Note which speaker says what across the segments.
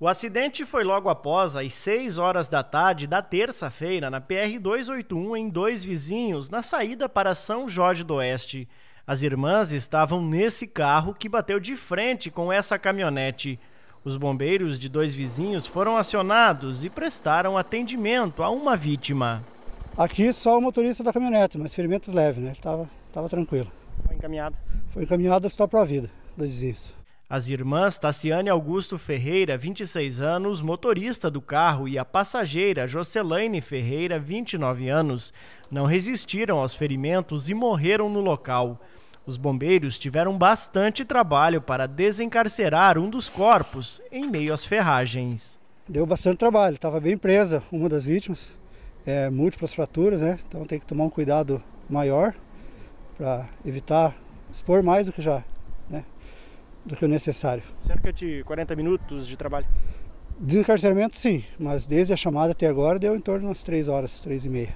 Speaker 1: O acidente foi logo após as 6 horas da tarde da terça-feira na PR-281 em Dois Vizinhos, na saída para São Jorge do Oeste. As irmãs estavam nesse carro que bateu de frente com essa caminhonete. Os bombeiros de Dois Vizinhos foram acionados e prestaram atendimento a uma vítima.
Speaker 2: Aqui só o motorista da caminhonete, mas ferimentos leves, né? Ele estava tranquilo. Foi encaminhado? Foi encaminhado ao Hospital vida, Dois Vizinhos.
Speaker 1: As irmãs Taciane Augusto Ferreira, 26 anos, motorista do carro, e a passageira Jocelaine Ferreira, 29 anos, não resistiram aos ferimentos e morreram no local. Os bombeiros tiveram bastante trabalho para desencarcerar um dos corpos em meio às ferragens.
Speaker 2: Deu bastante trabalho, estava bem presa uma das vítimas, é, múltiplas fraturas, né? Então tem que tomar um cuidado maior para evitar expor mais do que já, né? do que o necessário.
Speaker 1: Cerca de 40 minutos de trabalho?
Speaker 2: Desencarceramento, sim, mas desde a chamada até agora deu em torno de umas 3 horas, 3
Speaker 1: e meia.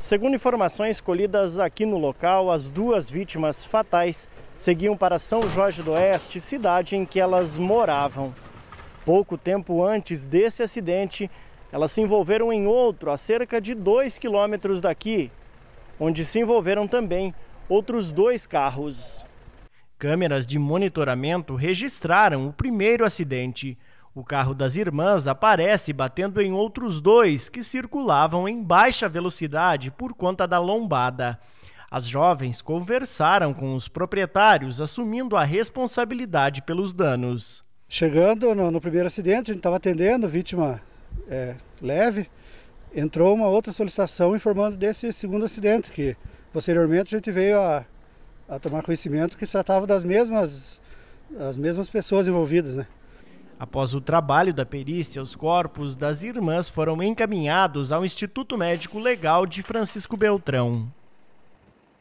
Speaker 1: Segundo informações colhidas aqui no local, as duas vítimas fatais seguiam para São Jorge do Oeste, cidade em que elas moravam. Pouco tempo antes desse acidente, elas se envolveram em outro, a cerca de 2 quilômetros daqui, onde se envolveram também outros dois carros. Câmeras de monitoramento registraram o primeiro acidente. O carro das irmãs aparece batendo em outros dois que circulavam em baixa velocidade por conta da lombada. As jovens conversaram com os proprietários, assumindo a responsabilidade pelos danos. Chegando no,
Speaker 2: no primeiro acidente, a gente estava atendendo, vítima é, leve, entrou uma outra solicitação informando desse segundo acidente, que posteriormente a gente veio a a tomar conhecimento que se tratava das mesmas, as mesmas pessoas envolvidas, né?
Speaker 1: Após o trabalho da perícia, os corpos das irmãs foram encaminhados ao Instituto Médico Legal de Francisco Beltrão.